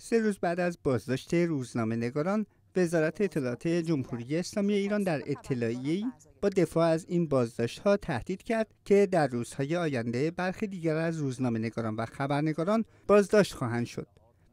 سه روز بعد از بازداشت روزنامه نگاران وزارت اطلاعات جمهوری اسلامی ایران در اطلاعی با دفاع از این بازداشت ها تهدید کرد که در روزهای آینده برخی دیگر از روزنامه نگاران و خبرنگاران بازداشت خواهند شد.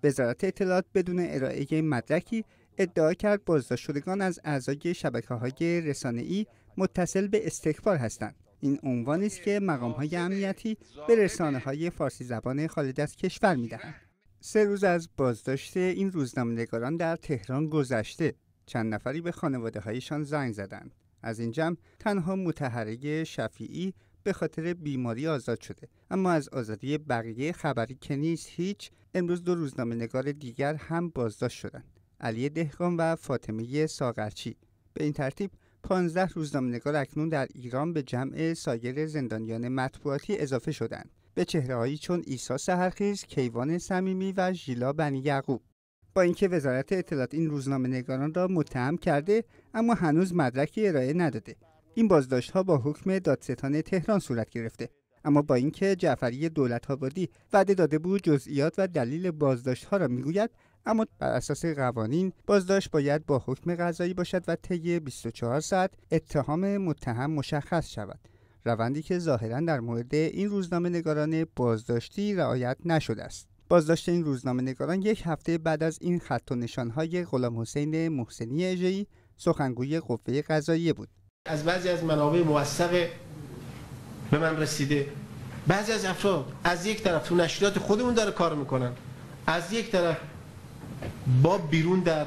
وزارت اطلاعات بدون ارائه مدرکی ادعا کرد بازداشت شدگان از اعضای شبکه های ای متصل به استکبار هستند. این عنوانی است که مقام های امنیتی به رسانه های فارسی زبان خارج از کشور میدهند. سه روز از بازداشت این روزنامه‌نگاران در تهران گذشته چند نفری به خانواده هایشان زنگ زدند از این جمع تنها متحرک شفیعی به خاطر بیماری آزاد شده اما از آزادی بقیه خبری که نیست هیچ امروز دو روزنامه نگار دیگر هم بازداشت شدند علی دهقان و فاطمه ساغرچی به این ترتیب 15 نگار اکنون در ایران به جمع سایر زندانیان مطبوعاتی اضافه شدند به هایی چون عیسی سهرخیز، کیوان صمیمی و ژیلا بنی یعقوب با اینکه وزارت اطلاعات این روزنامه نگاران را متهم کرده اما هنوز مدرکی ارائه نداده این بازداشت ها با حکم دادستان تهران صورت گرفته اما با اینکه جعفری دولت آبادی وعده داده بود جزئیات و دلیل بازداشت ها را میگوید اما بر اساس قوانین بازداشت باید با حکم قضایی باشد و طی 24 ساعت اتهام متهم مشخص شود روندی که ظاهرا در مورد این روزنامه نگاران بازداشتی رعایت نشده است بازداشت این روزنامه نگاران یک هفته بعد از این خط و نشانهای غلام حسین محسنی اجهی سخنگوی قوه قضاییه بود از بعضی از منابع موثق به من رسیده بعضی از افراد از یک طرف تو نشریات خودمون داره کار میکنن از یک طرف با بیرون در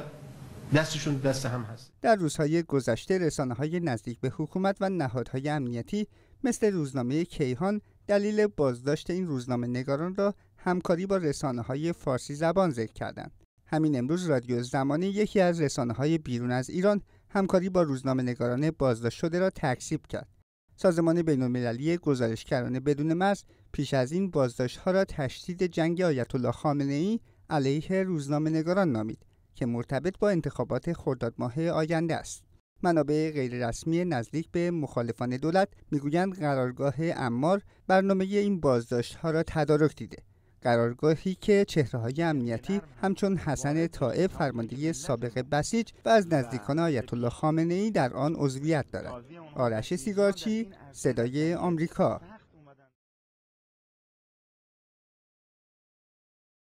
دستشون دست هم هست در روزهای گذشته رسانه های نزدیک به حکومت و نهادهای امنیتی مثل روزنامه کیهان دلیل بازداشت این روزنامه نگاران را همکاری با رسانه های فارسی زبان ذکر کردند. همین امروز رادیو زمانه یکی از رسانه های بیرون از ایران همکاری با روزنامه نگاران بازداشت شده را تکسیب کرد. سازمان بین المللی گزارشگران بدون مرز پیش از این بازداشت ها را تشدید جنگ آیت الله خامنه ای علیه روزنامه نگاران نامید که مرتبط با انتخابات خرداد ماه آینده است. منابع غیررسمی نزدیک به مخالفان دولت میگویند قرارگاه امار برنامه این بازداشت ها را تدارک دیده قرارگاهی که چهره های امنیتی همچون حسن طائف فرمانده سابق بسیج و از نزدیکان آیت الله خامنه ای در آن عضویت دارد آرش سیگارچی صدای آمریکا